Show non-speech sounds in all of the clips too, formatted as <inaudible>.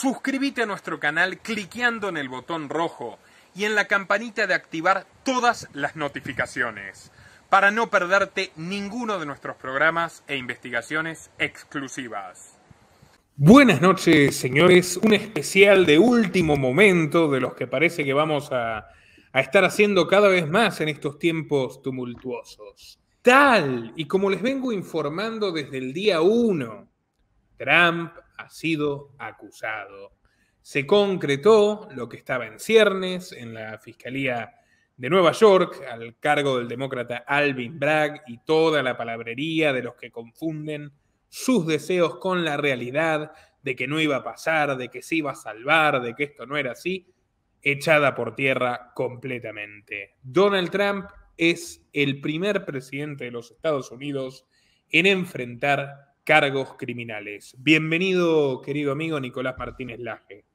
Suscríbete a nuestro canal cliqueando en el botón rojo y en la campanita de activar todas las notificaciones para no perderte ninguno de nuestros programas e investigaciones exclusivas. Buenas noches, señores. Un especial de último momento de los que parece que vamos a, a estar haciendo cada vez más en estos tiempos tumultuosos. Tal y como les vengo informando desde el día 1, Trump ha sido acusado. Se concretó lo que estaba en ciernes en la Fiscalía de Nueva York, al cargo del demócrata Alvin Bragg y toda la palabrería de los que confunden sus deseos con la realidad de que no iba a pasar, de que se iba a salvar, de que esto no era así, echada por tierra completamente. Donald Trump es el primer presidente de los Estados Unidos en enfrentar cargos criminales. Bienvenido, querido amigo Nicolás Martínez Laje.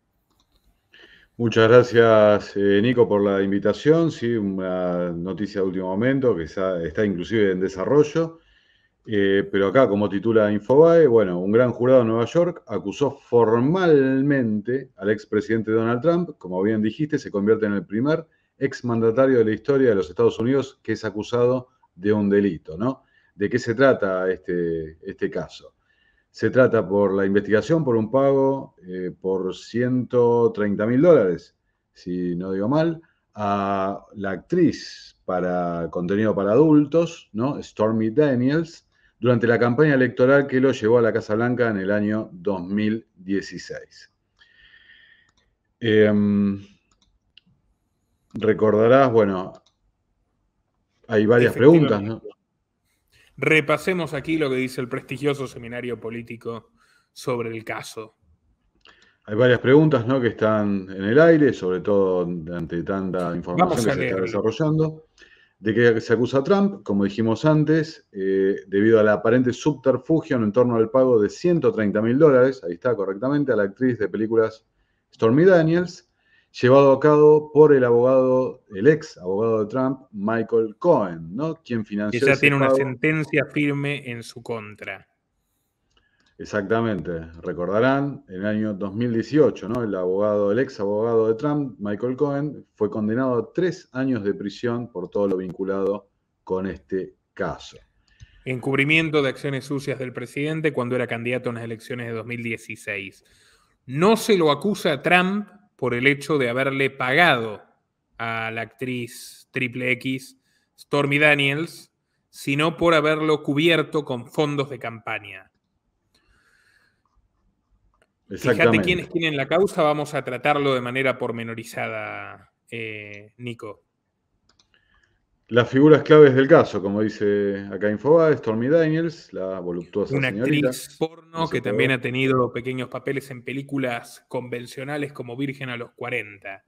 Muchas gracias, eh, Nico, por la invitación. Sí, una noticia de último momento que está, inclusive en desarrollo. Eh, pero acá, como titula Infobae, bueno, un gran jurado de Nueva York acusó formalmente al expresidente Donald Trump, como bien dijiste, se convierte en el primer exmandatario de la historia de los Estados Unidos que es acusado de un delito, ¿no? ¿De qué se trata este, este caso? Se trata por la investigación, por un pago eh, por 130 mil dólares, si no digo mal, a la actriz para contenido para adultos, ¿no? Stormy Daniels, durante la campaña electoral que lo llevó a la Casa Blanca en el año 2016. Em, recordarás, bueno, hay varias preguntas, ¿no? Repasemos aquí lo que dice el prestigioso seminario político sobre el caso. Hay varias preguntas ¿no? que están en el aire, sobre todo ante tanta información que se está desarrollando. ¿De que se acusa a Trump? Como dijimos antes, eh, debido debido al aparente subterfugio en torno al pago de 130 mil dólares, ahí está correctamente, a la actriz de películas Stormy Daniels, llevado a cabo por el abogado, el ex abogado de Trump, Michael Cohen, ¿no? Quien financió. Que ya tiene una sentencia firme en su contra. Exactamente, recordarán, en el año 2018, ¿no? El abogado, el ex abogado de Trump, Michael Cohen, fue condenado a tres años de prisión por todo lo vinculado con este caso. Encubrimiento de acciones sucias del presidente cuando era candidato a las elecciones de 2016. No se lo acusa a Trump por el hecho de haberle pagado a la actriz Triple X, Stormy Daniels, sino por haberlo cubierto con fondos de campaña. Fíjate quiénes tienen la causa, vamos a tratarlo de manera pormenorizada, eh, Nico. Las figuras claves del caso, como dice acá Infoba, Stormy Daniels, la voluptuosa Una actriz porno que también ha tenido pequeños papeles en películas convencionales como Virgen a los 40.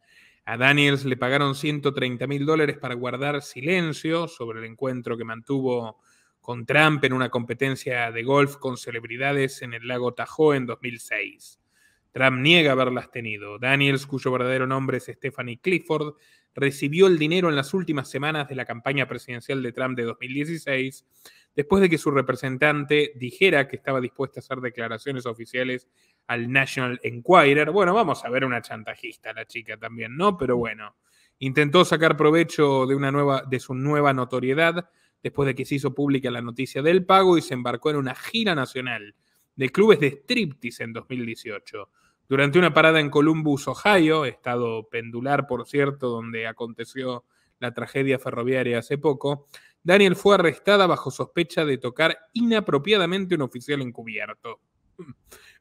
A Daniels le pagaron 130 mil dólares para guardar silencio sobre el encuentro que mantuvo con Trump en una competencia de golf con celebridades en el lago Tahoe en 2006. Trump niega haberlas tenido. Daniels, cuyo verdadero nombre es Stephanie Clifford, recibió el dinero en las últimas semanas de la campaña presidencial de Trump de 2016, después de que su representante dijera que estaba dispuesta a hacer declaraciones oficiales al National Enquirer. Bueno, vamos a ver una chantajista, la chica también, ¿no? Pero bueno, intentó sacar provecho de, una nueva, de su nueva notoriedad después de que se hizo pública la noticia del pago y se embarcó en una gira nacional de clubes de striptease en 2018. Durante una parada en Columbus, Ohio, estado pendular, por cierto, donde aconteció la tragedia ferroviaria hace poco, Daniel fue arrestada bajo sospecha de tocar inapropiadamente un oficial encubierto. <laughs>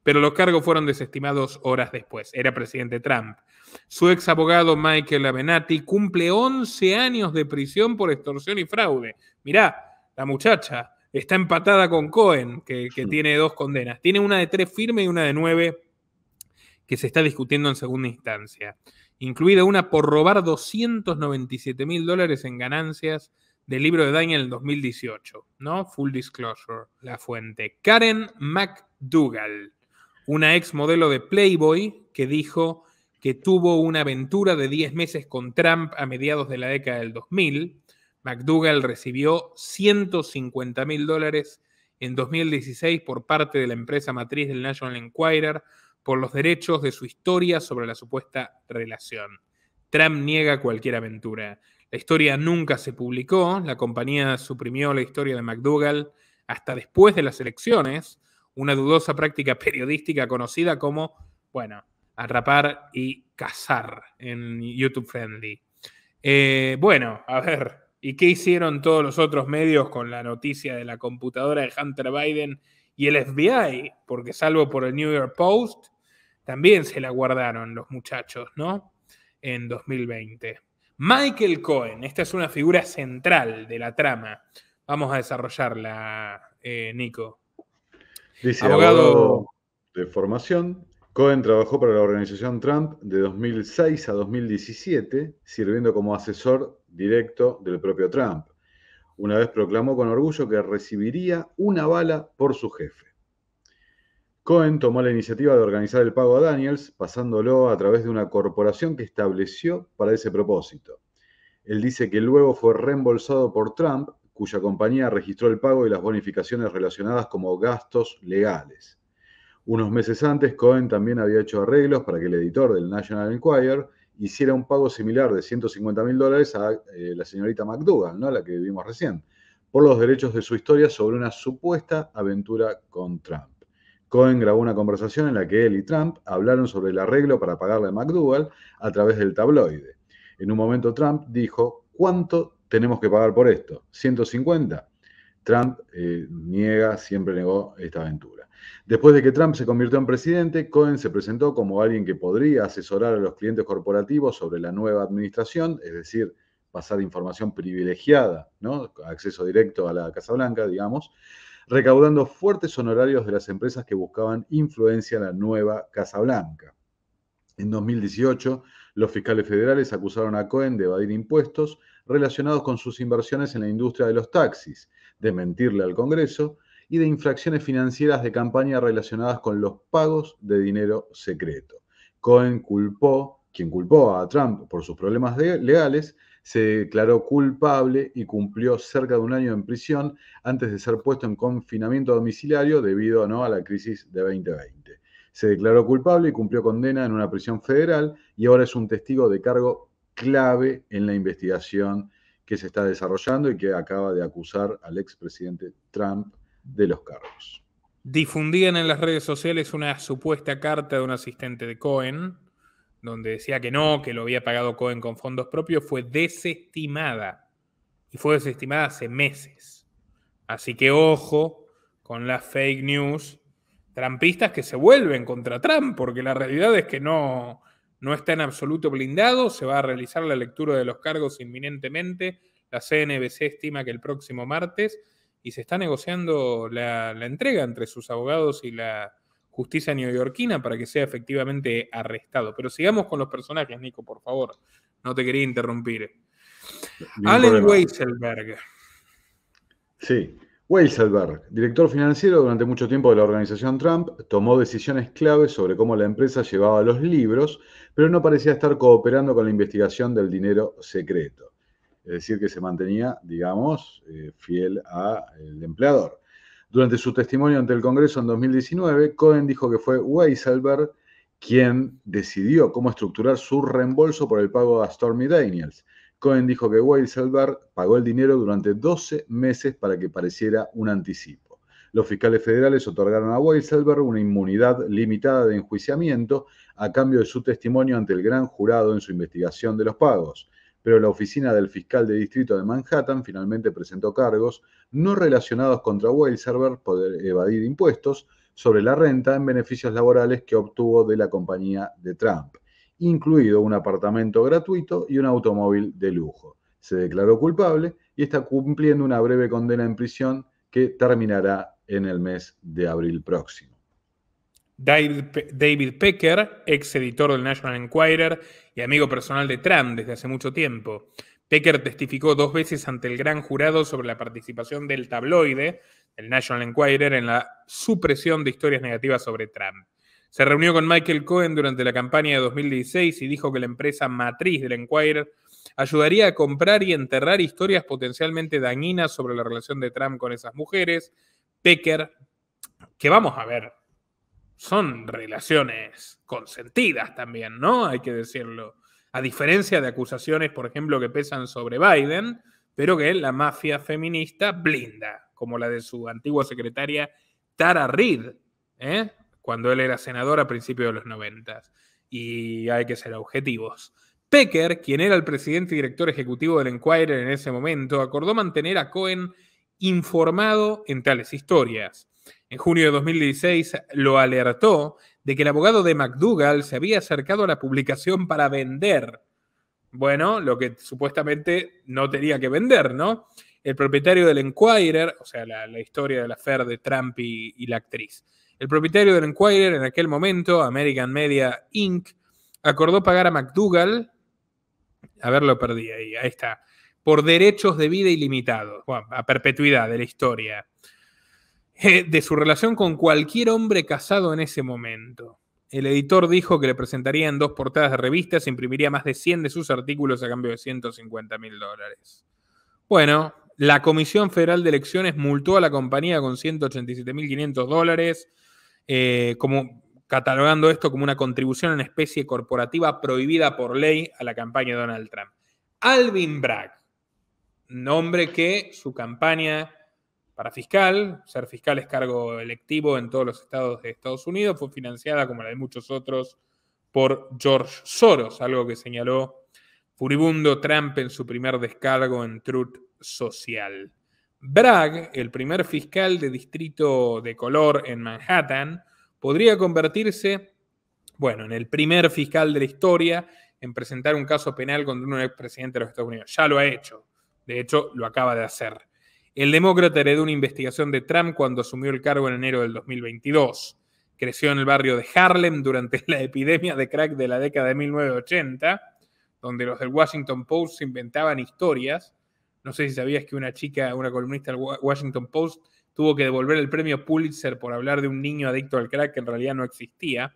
Pero los cargos fueron desestimados horas después. Era presidente Trump. Su ex abogado Michael Avenatti cumple 11 años de prisión por extorsión y fraude. Mirá, la muchacha está empatada con Cohen, que, tiene dos condenas. Tiene una de tres firme y una de nueve que se está discutiendo en segunda instancia, incluida una por robar 297 mil dólares en ganancias del libro de Daniel en 2018, ¿no? Full disclosure, la fuente. Karen McDougall, una ex modelo de Playboy que dijo que tuvo una aventura de 10 meses con Trump a mediados de la década del 2000. McDougall recibió 150 mil dólares en 2016 por parte de la empresa matriz del National Enquirer por los derechos de su historia sobre la supuesta relación. Trump niega cualquier aventura. La historia nunca se publicó, la compañía suprimió la historia de McDougall hasta después de las elecciones, una dudosa práctica periodística conocida como, bueno, atrapar y cazar en YouTube Friendly. Eh, bueno, a ver, ¿y qué hicieron todos los otros medios con la noticia de la computadora de Hunter Biden y el FBI, porque salvo por el New York Post, también se la guardaron los muchachos, ¿no? En 2020. Michael Cohen, esta es una figura central de la trama. Vamos a desarrollarla, eh, Nico. abogado de formación, Cohen trabajó para la organización Trump de 2006 a 2017, sirviendo como asesor directo del propio Trump. Una vez proclamó con orgullo que recibiría una bala por su jefe. Cohen tomó la iniciativa de organizar el pago a Daniels, pasándolo a través de una corporación que estableció para ese propósito. Él dice que luego fue reembolsado por Trump, cuya compañía registró el pago y las bonificaciones relacionadas como gastos legales. Unos meses antes, Cohen también había hecho arreglos para que el editor del National Enquirer hiciera un pago similar de 150 mil dólares a eh, la señorita McDougall, ¿no? la que vimos recién, por los derechos de su historia sobre una supuesta aventura con Trump. Cohen grabó una conversación en la que él y Trump hablaron sobre el arreglo para pagarle a McDougall a través del tabloide. En un momento Trump dijo, ¿cuánto tenemos que pagar por esto? ¿150? Trump eh, niega, siempre negó esta aventura. Después de que Trump se convirtió en presidente, Cohen se presentó como alguien que podría asesorar a los clientes corporativos sobre la nueva administración, es decir, pasar información privilegiada, acceso directo a la Casa Blanca, digamos, recaudando fuertes honorarios de las empresas que buscaban influencia en la nueva Casa Blanca. En 2018, los fiscales federales acusaron a Cohen de evadir impuestos relacionados con sus inversiones en la industria de los taxis, de mentirle al Congreso, y de infracciones financieras de campaña relacionadas con los pagos de dinero secreto. Cohen culpó, quien culpó a Trump por sus problemas legales, se declaró culpable y cumplió cerca de un año en prisión antes de ser puesto en confinamiento domiciliario debido a la crisis de 2020. Se declaró culpable y cumplió condena en una prisión federal y ahora es un testigo de cargo clave en la investigación que se está desarrollando y que acaba de acusar al expresidente Trump de los cargos. Difundían en las redes sociales una supuesta carta de un asistente de Cohen, donde decía que no, que lo había pagado Cohen con fondos propios, fue desestimada. Y fue desestimada hace meses. Así que ojo con las fake news trampistas que se vuelven contra Trump, porque la realidad es que no, no está en absoluto blindado, se va a realizar la lectura de los cargos inminentemente, la CNBC estima que el próximo martes, y se está negociando la, entrega entre sus abogados y la justicia neoyorquina para que sea efectivamente arrestado. Pero sigamos con los personajes, Nico, por favor. No te quería interrumpir. Allen Weiselberg. Sí, Weiselberg, director financiero durante mucho tiempo de la organización Trump, tomó decisiones claves sobre cómo la empresa llevaba los libros, pero no parecía estar cooperando con la investigación del dinero secreto es decir, que se mantenía, digamos, eh, fiel fiel al empleador. Durante su testimonio ante el Congreso en 2019, Cohen dijo que fue Weiselberg quien decidió cómo estructurar su reembolso por el pago a Stormy Daniels. Cohen dijo que Weiselberg pagó el dinero durante 12 meses para que pareciera un anticipo. Los fiscales federales otorgaron a Weiselberg una inmunidad limitada de enjuiciamiento a cambio de su testimonio ante el gran jurado en su investigación de los pagos pero la oficina del fiscal de distrito de Manhattan finalmente presentó cargos no relacionados contra Wellserver por evadir impuestos sobre la renta en beneficios laborales que obtuvo de la compañía de Trump, incluido un apartamento gratuito y un automóvil de lujo. Se declaró culpable y está cumpliendo una breve condena en prisión que terminará en el mes de abril próximo. David, Pecker, ex editor del National Enquirer y amigo personal de Trump desde hace mucho tiempo. Pecker testificó dos veces ante el gran jurado sobre la participación del tabloide, el National Enquirer, en la supresión de historias negativas sobre Trump. Se reunió con Michael Cohen durante la campaña de 2016 y dijo que la empresa matriz del Enquirer ayudaría a comprar y enterrar historias potencialmente dañinas sobre la relación de Trump con esas mujeres. Pecker, que vamos a ver son relaciones consentidas también, ¿no? Hay que decirlo. A diferencia de acusaciones, por ejemplo, que pesan sobre Biden, pero que la mafia feminista blinda, como la de su antigua secretaria Tara Reid, ¿eh? cuando él era senador a principios de los noventas. Y hay que ser objetivos. Pecker, quien era el presidente y director ejecutivo del Enquirer en ese momento, acordó mantener a Cohen informado en tales historias. En junio de 2016 lo alertó de que el abogado de McDougall se había acercado a la publicación para vender. Bueno, lo que supuestamente no tenía que vender, ¿no? El propietario del Enquirer, o sea, la, historia de la de Trump y, y la actriz. El propietario del Enquirer en aquel momento, American Media Inc., acordó pagar a McDougall, a ver, lo perdí ahí, ahí está, por derechos de vida ilimitados, bueno, a perpetuidad de la historia. <laughs> de su relación con cualquier hombre casado en ese momento. El editor dijo que le presentarían dos portadas de revistas e imprimiría más de 100 de sus artículos a cambio de 150 mil dólares. Bueno, la Comisión Federal de Elecciones multó a la compañía con 187.500 dólares, eh, como, catalogando esto como una contribución en especie corporativa prohibida por ley a la campaña de Donald Trump. Alvin Bragg, nombre que su campaña para fiscal. Ser fiscal es cargo electivo en todos los estados de Estados Unidos. Fue financiada, como la de muchos otros, por George Soros, algo que señaló furibundo Trump en su primer descargo en Truth Social. Bragg, el primer fiscal de distrito de color en Manhattan, podría convertirse, bueno, en el primer fiscal de la historia en presentar un caso penal contra un expresidente de los Estados Unidos. Ya lo ha hecho. De hecho, lo acaba de hacer. El demócrata heredó una investigación de Trump cuando asumió el cargo en enero del 2022. Creció en el barrio de Harlem durante la epidemia de crack de la década de 1980, donde los del Washington Post se inventaban historias. No sé si sabías que una chica, una columnista del Washington Post, tuvo que devolver el premio Pulitzer por hablar de un niño adicto al crack que en realidad no existía.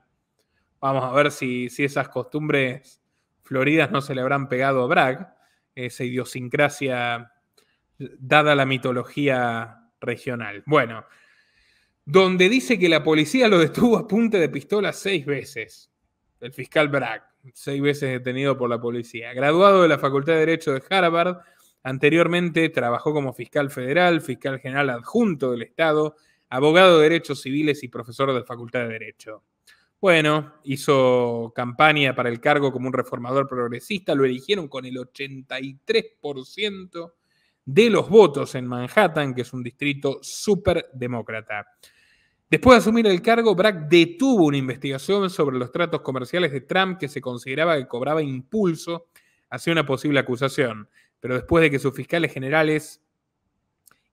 Vamos a ver si, si esas costumbres floridas no se le habrán pegado a Bragg, esa idiosincrasia dada la mitología regional. Bueno, donde dice que la policía lo detuvo a punta de pistola seis veces, el fiscal Bragg, seis veces detenido por la policía. Graduado de la Facultad de Derecho de Harvard, anteriormente trabajó como fiscal federal, fiscal general adjunto del Estado, abogado de derechos civiles y profesor de la Facultad de Derecho. Bueno, hizo campaña para el cargo como un reformador progresista, lo eligieron con el 83% de los votos en Manhattan, que es un distrito súper demócrata. Después de asumir el cargo, Brack detuvo una investigación sobre los tratos comerciales de Trump que se consideraba que cobraba impulso hacia una posible acusación. Pero después de que sus fiscales generales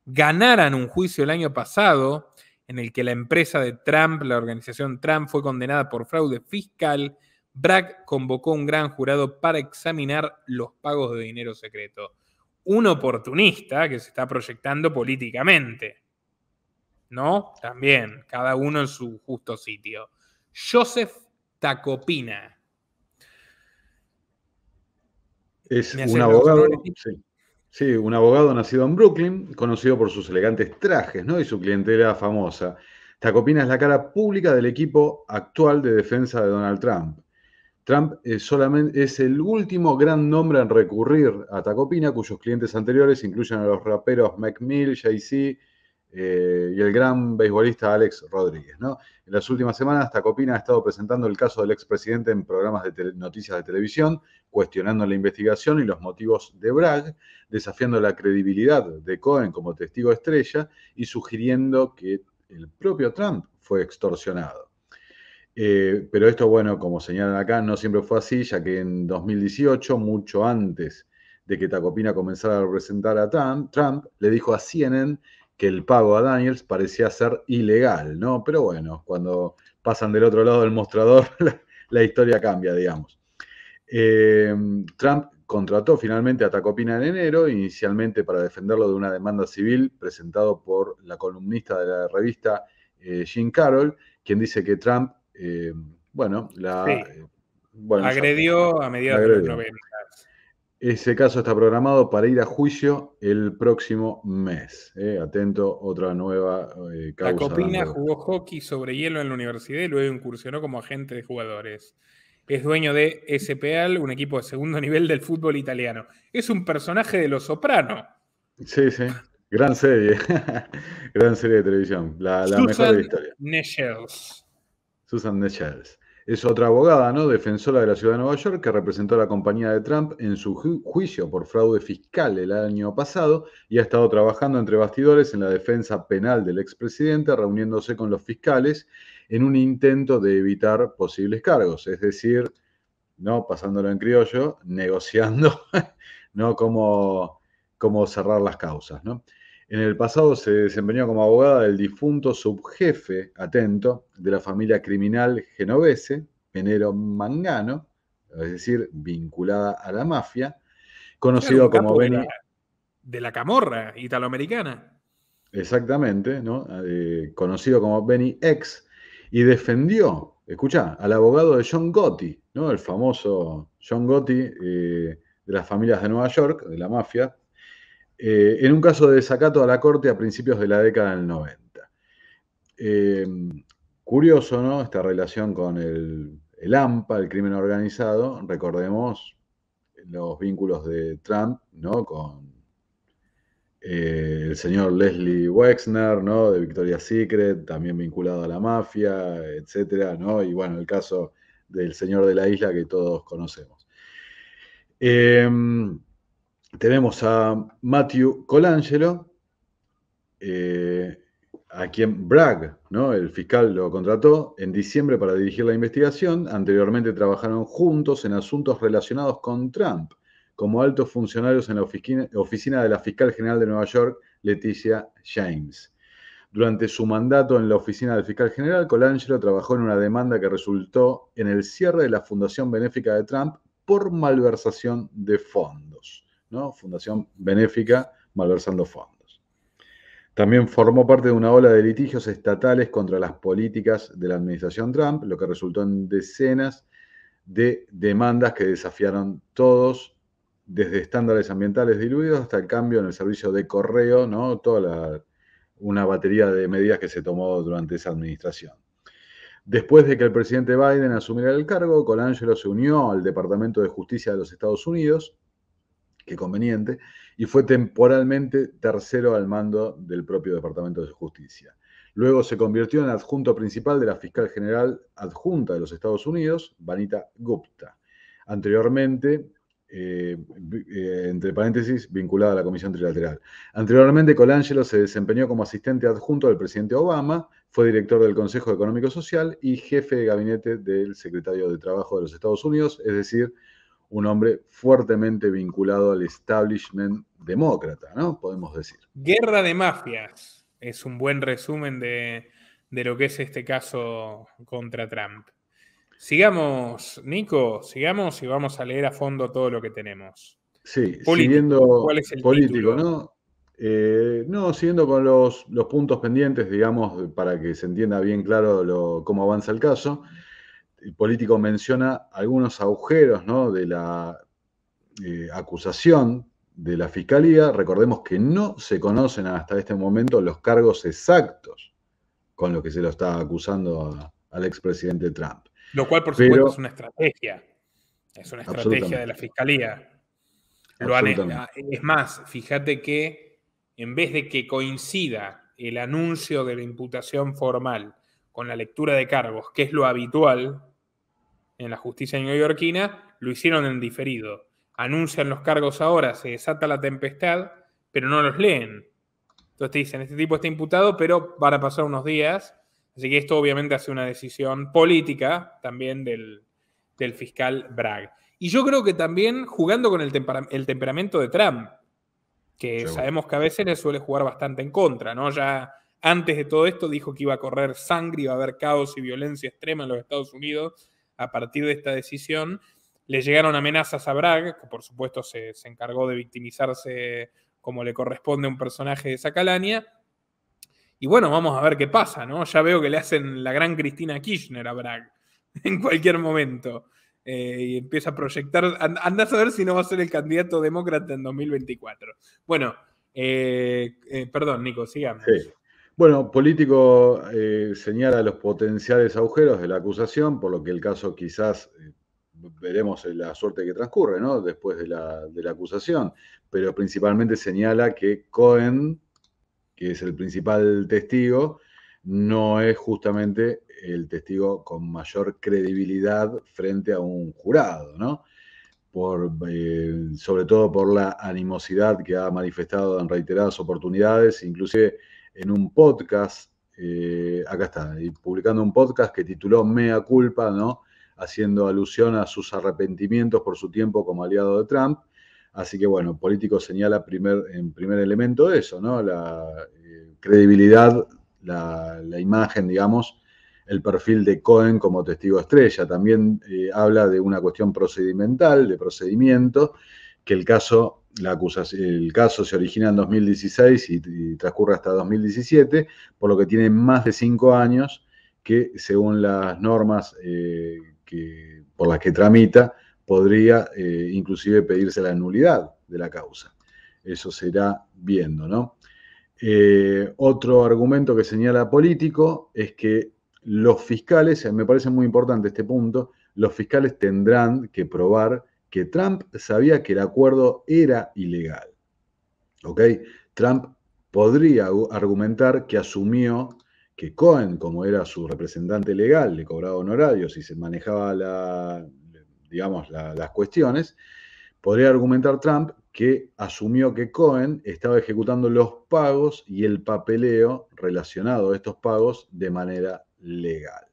ganaran un juicio el año pasado, en el que la empresa de Trump, la organización Trump, fue condenada por fraude fiscal, Brack convocó un gran jurado para examinar los pagos de dinero secreto un oportunista que se está proyectando políticamente. ¿No? También, cada uno en su justo sitio. Joseph Tacopina. Es un abogado. un abogado nacido en Brooklyn, conocido por sus elegantes trajes ¿no? y su clientela famosa. Tacopina es la cara pública del equipo actual de defensa de Donald Trump. Trump es el último gran nombre en recurrir a Tacopina, cuyos clientes anteriores incluyen a los raperos Mac Mill, Jay-Z eh, y el gran beisbolista Alex Rodríguez. En las últimas semanas, Tacopina ha estado presentando el caso del expresidente en programas de noticias de televisión, cuestionando la investigación y los motivos de Bragg, desafiando la credibilidad de Cohen como testigo estrella y sugiriendo que el propio Trump fue extorsionado. Eh, pero esto, bueno, como señalan acá, no siempre fue así, ya que en 2018, mucho antes de que Tacopina comenzara a representar a Trump, Trump le dijo a CNN que el pago a Daniels parecía ser ilegal, ¿no? Pero bueno, cuando pasan del otro lado del mostrador, <laughs> la historia cambia, digamos. Eh, Trump contrató finalmente a Tacopina en enero, inicialmente para defenderlo de una demanda civil presentado por la columnista de la revista eh, Jean Carroll, quien dice que Trump eh, bueno, la. Eh, agredió a mediados de los 90. Ese caso está programado para ir a juicio el próximo mes. Eh, atento, otra nueva causa. La Copina jugó hockey sobre hielo en la universidad y luego incursionó como agente de jugadores. Es dueño de SPAL, un equipo de segundo nivel del fútbol italiano. Es un personaje de Los Soprano. Sí, sí. Gran serie. <laughs> Gran serie de televisión. La, mejor de la historia. Nechels. Susan Nechelles. Es otra abogada, ¿no? Defensora de la ciudad de Nueva York que representó a la compañía de Trump en su juicio por fraude fiscal el año pasado y ha estado trabajando entre bastidores en la defensa penal del expresidente, reuniéndose con los fiscales en un intento de evitar posibles cargos, es decir, ¿no? Pasándolo en criollo, negociando, <laughs> ¿no? Cómo, cómo cerrar las causas, ¿no? En el pasado se desempeñó como abogada del difunto subjefe, atento, de la familia criminal genovese, Penero Mangano, es decir, vinculada a la mafia, conocido como Benny. De, de la camorra italoamericana. Exactamente, ¿no? Eh, conocido como Benny X, y defendió, escucha, al abogado de John Gotti, ¿no? El famoso John Gotti eh, de las familias de Nueva York, de la mafia, eh, en un caso de desacato a la Corte a principios de la década del 90. Eh, curioso, ¿no? Esta relación con el, AMPA, el crimen organizado. Recordemos los vínculos de Trump, ¿no? Con eh, el señor Leslie Wexner, ¿no? De Victoria's Secret, también vinculado a la mafia, etcétera, ¿no? Y bueno, el caso del señor de la isla que todos conocemos. Eh, tenemos a Matthew Colangelo, eh, a quien Bragg, el fiscal, lo contrató en diciembre para dirigir la investigación. Anteriormente trabajaron juntos en asuntos relacionados con Trump, como altos funcionarios en la oficina, oficina de la fiscal general de Nueva York, Leticia James. Durante su mandato en la oficina del fiscal general, Colangelo trabajó en una demanda que resultó en el cierre de la Fundación Benéfica de Trump por malversación de fondos. Fundación Benéfica Malversando Fondos. También formó parte de una ola de litigios estatales contra las políticas de la administración Trump, lo que resultó en decenas de demandas que desafiaron todos, desde estándares ambientales diluidos hasta el cambio en el servicio de correo, ¿no? Toda una batería de medidas que se tomó durante esa administración. Después de que el presidente Biden asumiera el cargo, Colangelo se unió al Departamento de Justicia de los Estados Unidos, qué conveniente, y fue temporalmente tercero al mando del propio Departamento de Justicia. Luego se convirtió en adjunto principal de la fiscal general adjunta de los Estados Unidos, Vanita Gupta. Anteriormente, eh, eh, entre paréntesis, vinculada a la Comisión Trilateral. Anteriormente, Colangelo se desempeñó como asistente adjunto del presidente Obama, fue director del Consejo Económico Social y jefe de gabinete del secretario de Trabajo de los Estados Unidos, es decir, un hombre fuertemente vinculado al establishment demócrata, ¿no? Podemos decir. Guerra de mafias es un buen resumen de, lo que es este caso contra Trump. Sigamos, Nico, sigamos y vamos a leer a fondo todo lo que tenemos. Sí, siguiendo político, ¿no? Eh, no, siguiendo con los, puntos pendientes, digamos, para que se entienda bien claro cómo avanza el caso el político menciona algunos agujeros de la eh, acusación de la fiscalía. Recordemos que no se conocen hasta este momento los cargos exactos con los que se lo está acusando al expresidente Trump. Lo cual, por supuesto, es una estrategia. Es una estrategia de la fiscalía. es más, fíjate que en vez de que coincida el anuncio de la imputación formal con la lectura de cargos, que es lo habitual, en la justicia neoyorquina, lo hicieron en diferido. Anuncian los cargos ahora, se desata la tempestad, pero no los leen. Entonces te dicen, este tipo está imputado, pero para a pasar unos días. Así que esto obviamente hace una decisión política también del, fiscal Bragg. Y yo creo que también jugando con el, temperamento de Trump, que sabemos que a veces le suele jugar bastante en contra, ¿no? Ya antes de todo esto dijo que iba a correr sangre, iba a haber caos y violencia extrema en los Estados Unidos a partir de esta decisión. Le llegaron amenazas a Bragg, que por supuesto se, encargó de victimizarse como le corresponde a un personaje de calaña. Y bueno, vamos a ver qué pasa, ¿no? Ya veo que le hacen la gran Cristina Kirchner a Bragg <laughs> en cualquier momento. Eh, y empieza a proyectar. Andás a ver si no va a ser el candidato demócrata en 2024. Bueno, eh, eh, perdón, Nico, sigamos. Bueno, político eh, señala los potenciales agujeros de la acusación, por lo que el caso quizás eh, veremos eh, la suerte que transcurre, ¿no? Después de la, acusación, pero principalmente señala que Cohen, que es el principal testigo, no es justamente el testigo con mayor credibilidad frente a un jurado, ¿no? Por, sobre todo por la animosidad que ha manifestado en reiteradas oportunidades, inclusive en un podcast, eh, acá está, publicando un podcast que tituló Mea Culpa, ¿no? Haciendo alusión a sus arrepentimientos por su tiempo como aliado de Trump. Así que bueno, político señala primer, en primer elemento eso, ¿no? La eh, credibilidad, la, imagen, digamos, el perfil de Cohen como testigo estrella. También eh, habla de una cuestión procedimental, de procedimiento, que el caso la el caso se origina en 2016 y, transcurre hasta 2017, por lo que tiene más de cinco años que, según las normas eh, que, por las que tramita, podría eh, inclusive pedirse la nulidad de la causa. Eso será viendo, ¿no? Eh, otro argumento que señala político es que los fiscales, me parece muy importante este punto, los fiscales tendrán que probar que Trump sabía que el acuerdo era ilegal. ¿Ok? Trump podría argumentar que asumió que Cohen, como era su representante legal, le cobraba honorarios y se manejaba la, digamos, las cuestiones, podría argumentar Trump que asumió que Cohen estaba ejecutando los pagos y el papeleo relacionado a estos pagos de manera legal.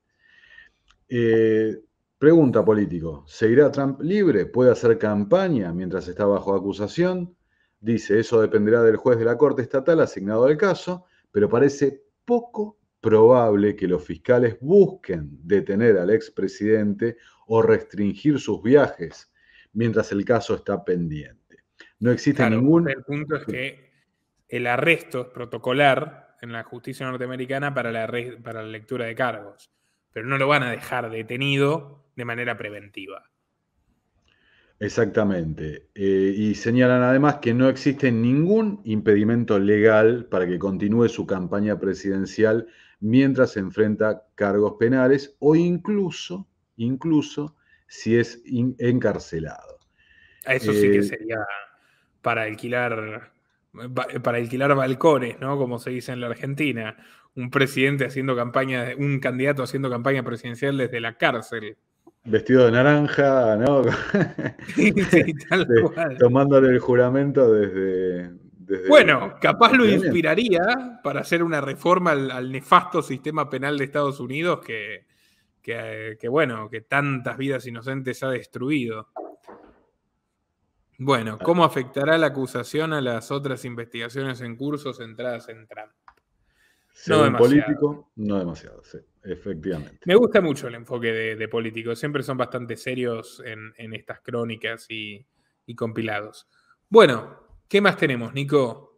Eh, Pregunta político, ¿seguirá Trump libre? ¿Puede hacer campaña mientras está bajo acusación? Dice, eso dependerá del juez de la Corte Estatal asignado al caso, pero parece poco probable que los fiscales busquen detener al expresidente o restringir sus viajes mientras el caso está pendiente. No existe ningún... El punto es que el arresto es protocolar en la justicia norteamericana para la lectura de cargos pero no lo van a dejar detenido de manera preventiva. Exactamente. Eh, y señalan además que no existe ningún impedimento legal para que continúe su campaña presidencial mientras se enfrenta cargos penales o incluso, incluso si es encarcelado. Eso sí que eh, sería para alquilar, para alquilar balcones, ¿no? Como se dice en la Argentina un presidente haciendo campaña, un candidato haciendo campaña presidencial desde la cárcel. Vestido de naranja, ¿no? <laughs> Sí, tal cual. Tomándole el juramento desde, bueno, capaz lo inspiraría para hacer una reforma al, nefasto sistema penal de Estados Unidos que, que, que, bueno, que tantas vidas inocentes ha destruido. Bueno, ¿cómo afectará la acusación a las otras investigaciones en curso centradas en Trump? Según no político, no demasiado, sí, efectivamente. Me gusta mucho el enfoque de, político siempre son bastante serios en, estas crónicas y, compilados. Bueno, ¿qué más tenemos, Nico?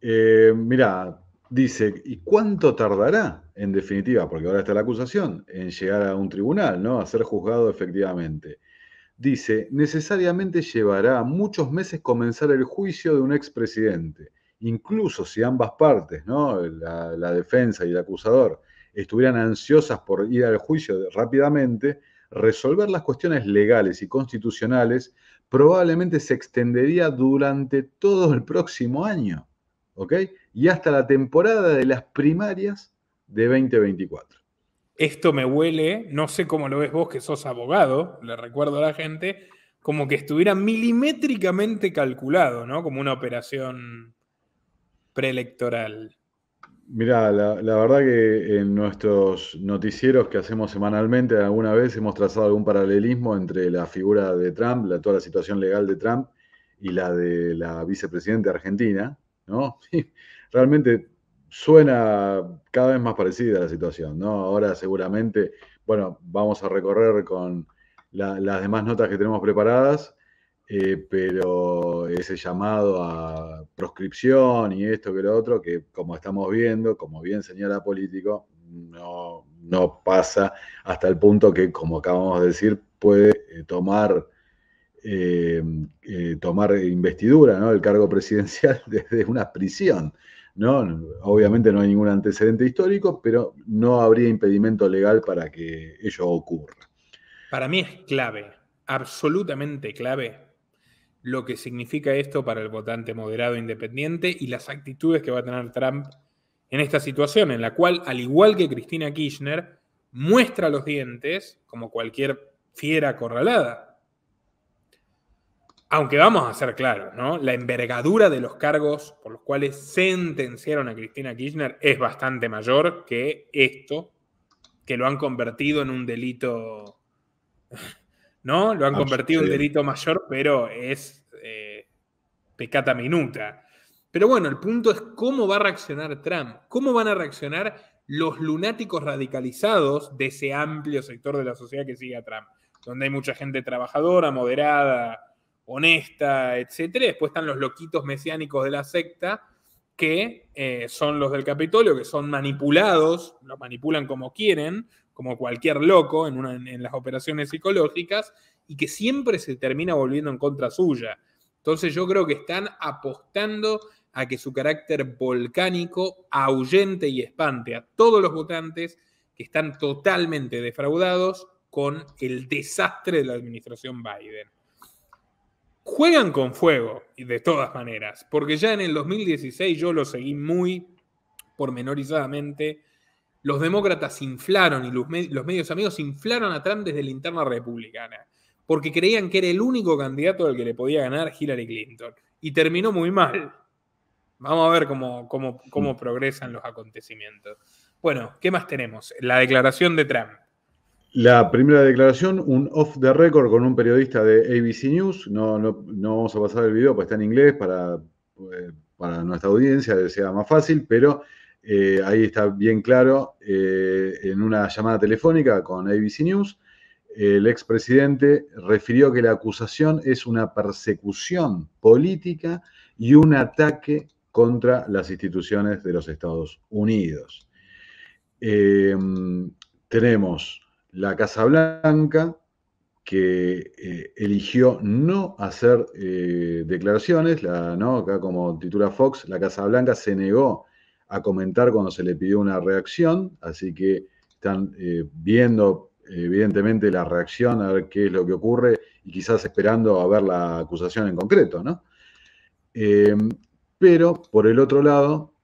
Eh, mirá, dice, ¿y cuánto tardará, en definitiva, porque ahora está la acusación, en llegar a un tribunal, ¿no? A ser juzgado efectivamente. Dice, necesariamente llevará muchos meses comenzar el juicio de un expresidente incluso si ambas partes, ¿no? la, la defensa y el acusador, estuvieran ansiosas por ir al juicio rápidamente, resolver las cuestiones legales y constitucionales probablemente se extendería durante todo el próximo año, ¿ok? Y hasta la temporada de las primarias de 2024. Esto me huele, no sé cómo lo ves vos que sos abogado, le recuerdo a la gente, como que estuviera milimétricamente calculado, ¿no? Como una operación preelectoral? Mira, la, verdad que en nuestros noticieros que hacemos semanalmente, alguna vez hemos trazado algún paralelismo entre la figura de Trump, la, toda la situación legal de Trump y la de la vicepresidenta argentina, ¿no? <laughs> Realmente suena cada vez más parecida la situación, ¿no? Ahora seguramente, bueno, vamos a recorrer con las demás notas que tenemos preparadas eh, pero ese llamado a proscripción y esto que lo otro, que como estamos viendo, como bien señala político, no, pasa hasta el punto que, como acabamos de decir, puede eh, tomar, eh, tomar investidura, ¿no? El cargo <laughs> presidencial <laughs> desde una prisión. ¿no? Obviamente no hay ningún antecedente histórico, pero no habría impedimento legal para que ello ocurra. Para mí es clave, absolutamente clave, lo que significa esto para el votante moderado e independiente y las actitudes que va a tener Trump en esta situación, en la cual, al igual que Cristina Kirchner, muestra los dientes como cualquier fiera acorralada. Aunque vamos a ser claros, ¿no? La envergadura de los cargos por los cuales sentenciaron a Cristina Kirchner es bastante mayor que esto, que lo han convertido en un delito ¿no? Lo han convertido en delito mayor, pero es eh, pecata minuta. Pero bueno, el punto es cómo va a reaccionar Trump, cómo van a reaccionar los lunáticos radicalizados de ese amplio sector de la sociedad que sigue a Trump, donde hay mucha gente trabajadora, moderada, honesta, etc. Después están los loquitos mesiánicos de la secta, que eh, son los del Capitolio, que son manipulados, los manipulan como quieren, como cualquier loco en, las operaciones psicológicas y que siempre se termina volviendo en contra suya. Entonces yo creo que están apostando a que su carácter volcánico ahuyente y espante a todos los votantes que están totalmente defraudados con el desastre de la administración Biden. Juegan con fuego, de todas maneras, porque ya en el 2016 yo lo seguí muy pormenorizadamente los demócratas inflaron y los, medios amigos inflaron a Trump desde la interna republicana, porque creían que era el único candidato al que le podía ganar Hillary Clinton. Y terminó muy mal. Vamos a ver cómo, cómo, progresan los acontecimientos. Bueno, ¿qué más tenemos? La declaración de Trump. La primera declaración, un off the record con un periodista de ABC News. No, no, vamos a pasar el video, pues está en inglés para, eh, para nuestra audiencia, sea más fácil, pero eh, ahí está bien claro, eh, en una llamada telefónica con ABC News, el expresidente refirió que la acusación es una persecución política y un ataque contra las instituciones de los Estados Unidos. Em, tenemos la Casa Blanca, que eh, eligió no hacer declaraciones, acá como titula Fox, la Casa Blanca se negó a comentar cuando se le pidió una reacción, así que están eh, viendo evidentemente la reacción, a ver qué es lo que ocurre y quizás esperando a ver la acusación en concreto, ¿no? Em, pero por el otro lado,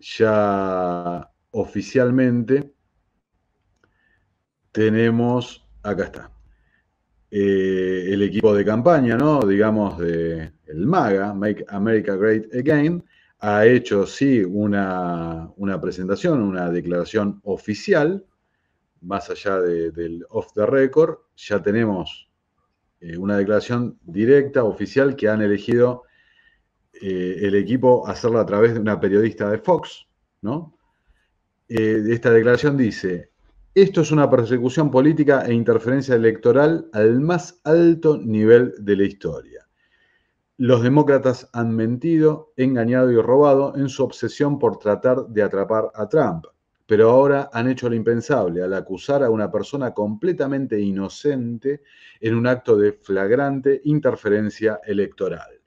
ya oficialmente tenemos, acá está, eh, el equipo de campaña, ¿no? Digamos, de el MAGA, Make America Great Again, ha hecho sí una, presentación, una declaración oficial, más allá del off the record, ya tenemos eh, una declaración directa, oficial, que han elegido eh, el equipo hacerla a través de una periodista de Fox, ¿no? Eh, esta declaración dice, esto es una persecución política e interferencia electoral al más alto nivel de la historia. Los demócratas han mentido, engañado y robado en su obsesión por tratar de atrapar a Trump. Pero ahora han hecho lo impensable al acusar a una persona completamente inocente en un acto de flagrante interferencia electoral.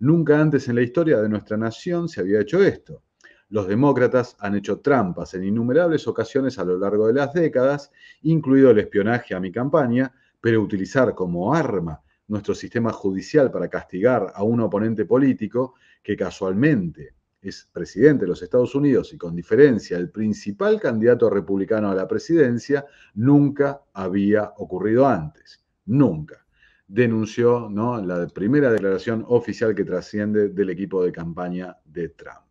Nunca antes en la historia de nuestra nación se había hecho esto. Los demócratas han hecho trampas en innumerables ocasiones a lo largo de las décadas, incluido el espionaje a mi campaña, pero utilizar como arma nuestro sistema judicial para castigar a un oponente político que casualmente es presidente de los Estados Unidos y con diferencia el principal candidato republicano a la presidencia, nunca había ocurrido antes. Nunca. Denunció ¿no? la primera declaración oficial que trasciende del equipo de campaña de Trump.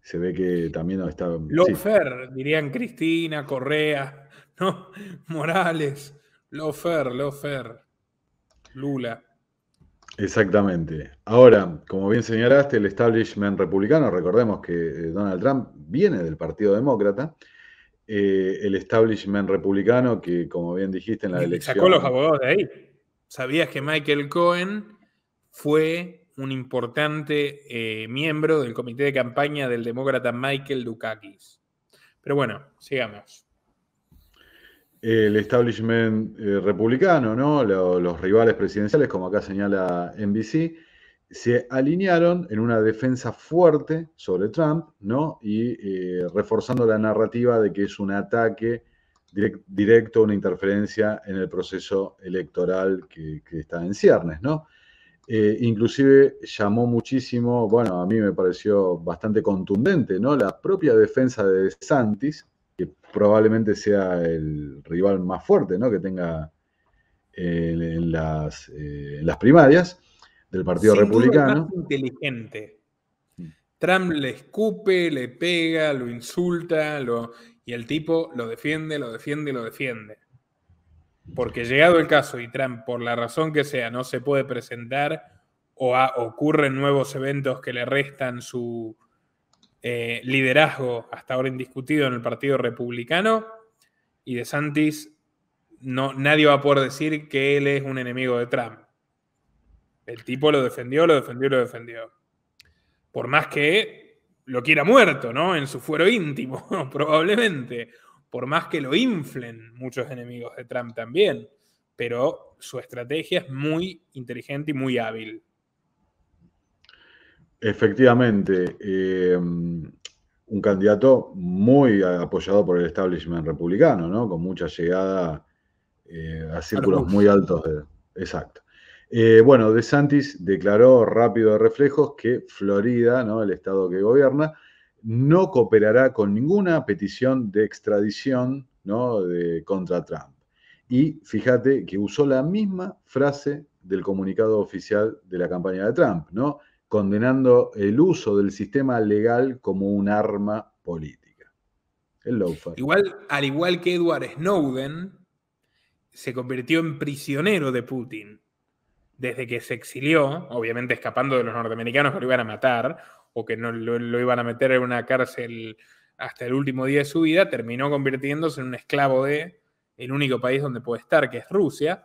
Se ve que también está... Lofer, dirían Cristina, Correa, ¿no? <laughs> Morales. Lofer, Lofer. Lula. Exactamente. Ahora, como bien señalaste, el establishment republicano, recordemos que eh, Donald Trump viene del Partido Demócrata, eh, el establishment republicano que, como bien dijiste en la elección... Sacó los abogados de ahí. ¿Sabías que Michael Cohen fue un importante eh, miembro del comité de campaña del demócrata Michael Dukakis? Pero bueno, sigamos el establishment eh, republicano, ¿no? los rivales presidenciales, como acá señala NBC, se alinearon en una defensa fuerte sobre Trump, ¿no? Y eh, reforzando la narrativa de que es un ataque directo, una interferencia en el proceso electoral que, está en ciernes, ¿no? Eh, inclusive llamó muchísimo, bueno, a mí me pareció bastante contundente, ¿no? La propia defensa de Santis, que probablemente sea el rival más fuerte ¿no? que tenga eh, eh, en, las, primarias del Partido Republicano. Es más inteligente. Trump le escupe, le pega, lo insulta, lo, y el tipo lo defiende, lo defiende, lo defiende. Porque llegado el caso y Trump, por la razón que sea, no se puede presentar o ocurren nuevos eventos que le restan su, eh, liderazgo hasta ahora indiscutido en el Partido Republicano y de Santis no, nadie va a poder decir que él es un enemigo de Trump. El tipo lo defendió, lo defendió, lo defendió. Por más que lo quiera muerto, ¿no? En su fuero íntimo, <laughs> probablemente. Por más que lo inflen muchos enemigos de Trump también. Pero su estrategia es muy inteligente y muy hábil. Efectivamente, eh, un candidato muy apoyado por el establishment republicano, ¿no? Con mucha llegada eh, a círculos muy altos. exacto. Eh, bueno, bueno, DeSantis declaró rápido de reflejos que Florida, ¿no? el estado que gobierna, no cooperará con ninguna petición de extradición ¿no? de, contra Trump. Y fíjate que usó la misma frase del comunicado oficial de la campaña de Trump, ¿no? condenando el uso del sistema legal como un arma política. Igual, al igual que Edward Snowden, se convirtió en prisionero de Putin desde que se exilió, obviamente escapando de los norteamericanos que lo iban a matar o que no lo, lo, iban a meter en una cárcel hasta el último día de su vida, terminó convirtiéndose en un esclavo de el único país donde puede estar, que es Rusia,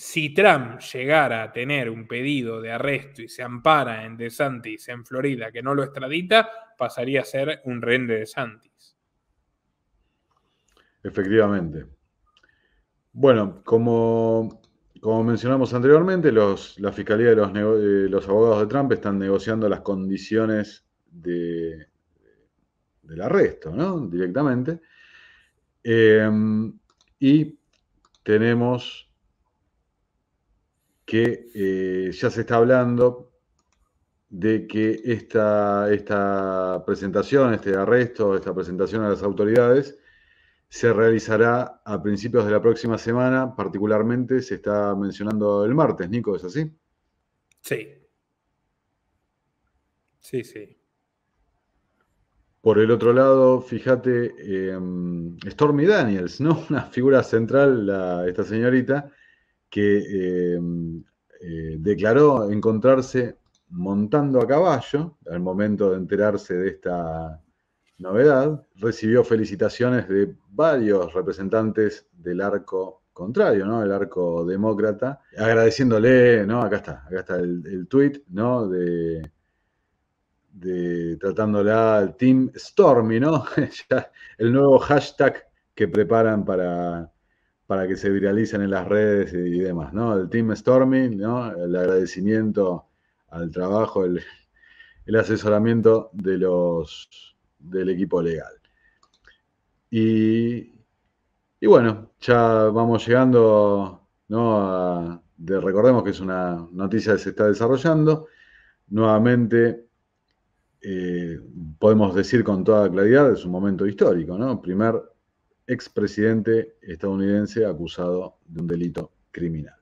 si Trump llegara a tener un pedido de arresto y se ampara en DeSantis en Florida que no lo extradita, pasaría a ser un rehén de DeSantis. Efectivamente. Bueno, como, mencionamos anteriormente, la Fiscalía de eh, los, abogados de Trump están negociando las condiciones de, del arresto, ¿no? Directamente. Em, y tenemos que eh, ya se está hablando de que esta, esta presentación, este arresto, esta presentación a las autoridades, se realizará a principios de la próxima semana, particularmente se está mencionando el martes, Nico, ¿es así? Sí. Sí, sí. Por el otro lado, fíjate, eh, Stormy Daniels, ¿no? <laughs> Una figura central, esta señorita, que em, eh, declaró encontrarse montando a caballo al momento de enterarse de esta novedad. Recibió felicitaciones de varios representantes del arco contrario, ¿no? El arco demócrata, agradeciéndole, ¿no? Acá está, acá está el, tuit, tweet, ¿no? De, de tratándola al Team Stormy, <laughs> el nuevo hashtag que preparan para para que se viralicen en las redes y, demás, ¿no? El Team storming, ¿no? El agradecimiento al trabajo, el, asesoramiento de los, del equipo legal. Y, bueno, ya vamos llegando, ¿no? recordemos que es una noticia que se está desarrollando. Nuevamente, eh, podemos decir con toda claridad, es un momento histórico, ¿no? Primer expresidente estadounidense acusado de un delito criminal.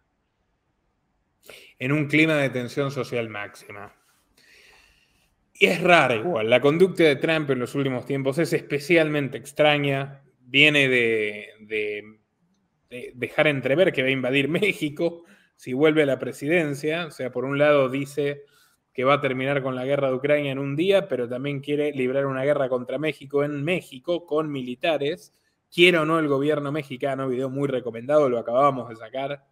En un clima de tensión social máxima. Y es raro igual. La conducta de Trump en los últimos tiempos es especialmente extraña. Viene de, de dejar entrever que va a invadir México si vuelve a la presidencia. O sea, por un lado dice que va a terminar con la guerra de Ucrania en un día, pero también quiere librar una guerra contra México en México con militares. Quiero o no el gobierno mexicano, video muy recomendado, lo acabamos de sacar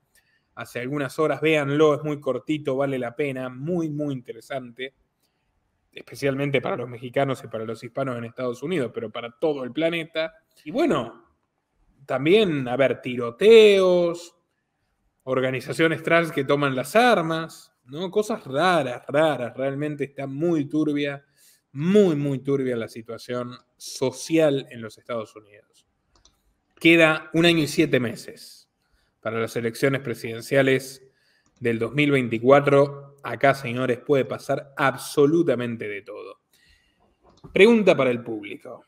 hace algunas horas, véanlo, es muy cortito, vale la pena, muy, muy interesante, especialmente para los mexicanos y para los hispanos en Estados Unidos, pero para todo el planeta. Y bueno, también, a ver, tiroteos, organizaciones trans que toman las armas, ¿no? Cosas raras, raras, realmente está muy turbia, muy, muy turbia la situación social en los Estados Unidos. Queda un año y siete meses para las elecciones presidenciales del 2024. Acá, señores, puede pasar absolutamente de todo. Pregunta para el público.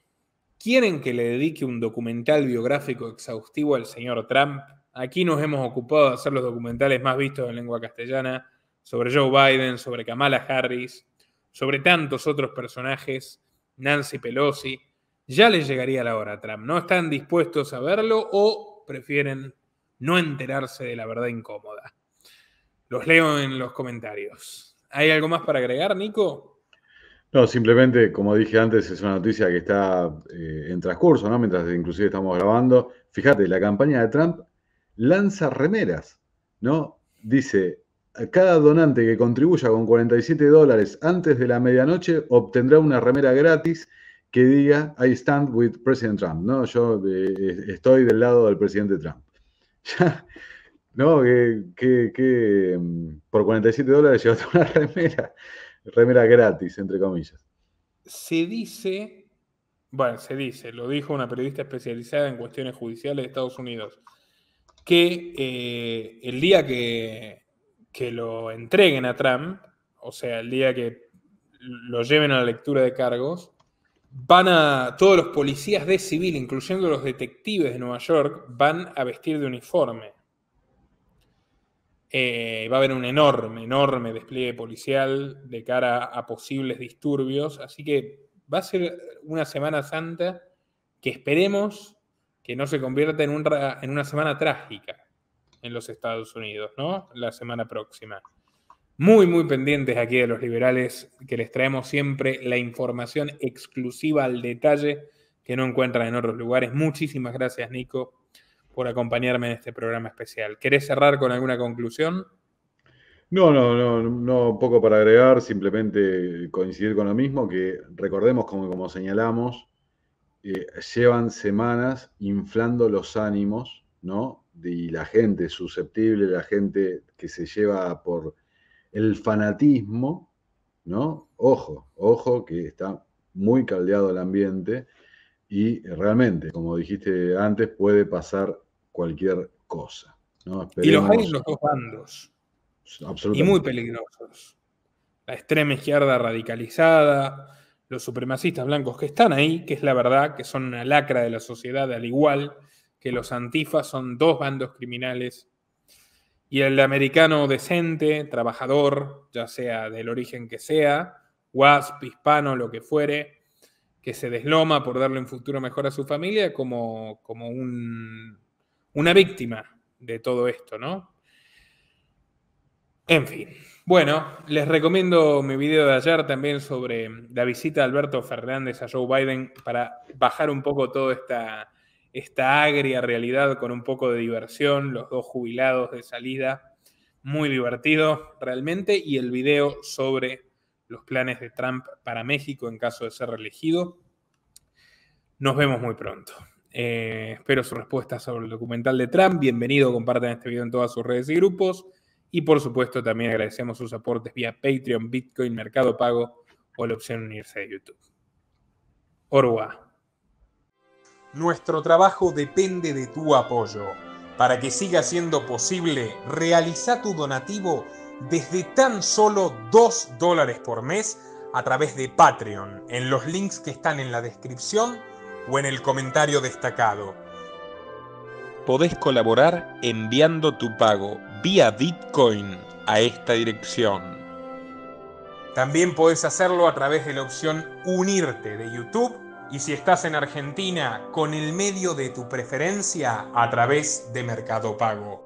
¿Quieren que le dedique un documental biográfico exhaustivo al señor Trump? Aquí nos hemos ocupado de hacer los documentales más vistos en lengua castellana sobre Joe Biden, sobre Kamala Harris, sobre tantos otros personajes, Nancy Pelosi ya les llegaría la hora, Trump. ¿No están dispuestos a verlo o prefieren no enterarse de la verdad incómoda? Los leo en los comentarios. ¿Hay algo más para agregar, Nico? No, simplemente, como dije antes, es una noticia que está eh, en transcurso, ¿no? Mientras inclusive estamos grabando. Fíjate, la campaña de Trump lanza remeras, ¿no? Dice, cada donante que contribuya con 47 dólares antes de la medianoche obtendrá una remera gratis que diga I stand with President Trump, ¿no? Yo eh, eh, estoy del lado del presidente Trump. <laughs> no, que, mm, por 47 dólares llevaste una remera, remera gratis, entre comillas. Se dice, bueno, se dice, lo dijo una periodista especializada en cuestiones judiciales de Estados Unidos, que eh, el día que, que lo entreguen a Trump, o sea, el día que lo lleven a la lectura de cargos, van a, todos los policías de civil, incluyendo los detectives de Nueva York, van a vestir de uniforme. Eh, va a haber un enorme, enorme despliegue policial de cara a posibles disturbios, así que va a ser una Semana Santa que esperemos que no se convierta en, en una semana trágica en los Estados Unidos, ¿no? La semana próxima muy, muy pendientes aquí de los liberales, que les traemos siempre la información exclusiva al detalle que no encuentran en otros lugares. Muchísimas gracias, Nico, por acompañarme en este programa especial. ¿Querés cerrar con alguna conclusión? No, no, no, poco para agregar, simplemente coincidir con lo mismo, que recordemos, como, como señalamos, eh, llevan semanas inflando los ánimos, ¿no? Y la gente susceptible, la gente que se lleva por el fanatismo, ¿no? Ojo, ojo que está muy caldeado el ambiente y realmente, como dijiste antes, puede pasar cualquier cosa. Y los hay los dos bandos. Y muy peligrosos. La extrema izquierda radicalizada, los supremacistas blancos que están ahí, que es la verdad, que son una lacra de la sociedad, al igual que los antifas son dos bandos criminales y el americano decente, trabajador, ya sea del origen que sea, WASP, hispano, lo que fuere, que se desloma por darle un futuro mejor a su familia, como, como un, una víctima de todo esto, ¿no? En fin. Bueno, les recomiendo mi video de ayer también sobre la visita de Alberto Fernández a Joe Biden para bajar un poco toda esta esta agria realidad con un poco de diversión, los dos jubilados de salida, muy divertido realmente, y el video sobre los planes de Trump para México en caso de ser reelegido. Nos vemos muy pronto. Eh, espero su respuesta sobre el documental de Trump. Bienvenido, compartan este video en todas sus redes y grupos. Y por supuesto, también agradecemos sus aportes vía Patreon, Bitcoin, Mercado Pago o la opción unirse a YouTube. Orwa nuestro trabajo depende de tu apoyo. Para que siga siendo posible, realiza tu donativo desde tan solo 2 dólares por mes a través de Patreon, en los links que están en la descripción o en el comentario destacado. Podés colaborar enviando tu pago vía Bitcoin a esta dirección. También podés hacerlo a través de la opción Unirte de YouTube y si estás en Argentina, con el medio de tu preferencia a través de Mercado Pago.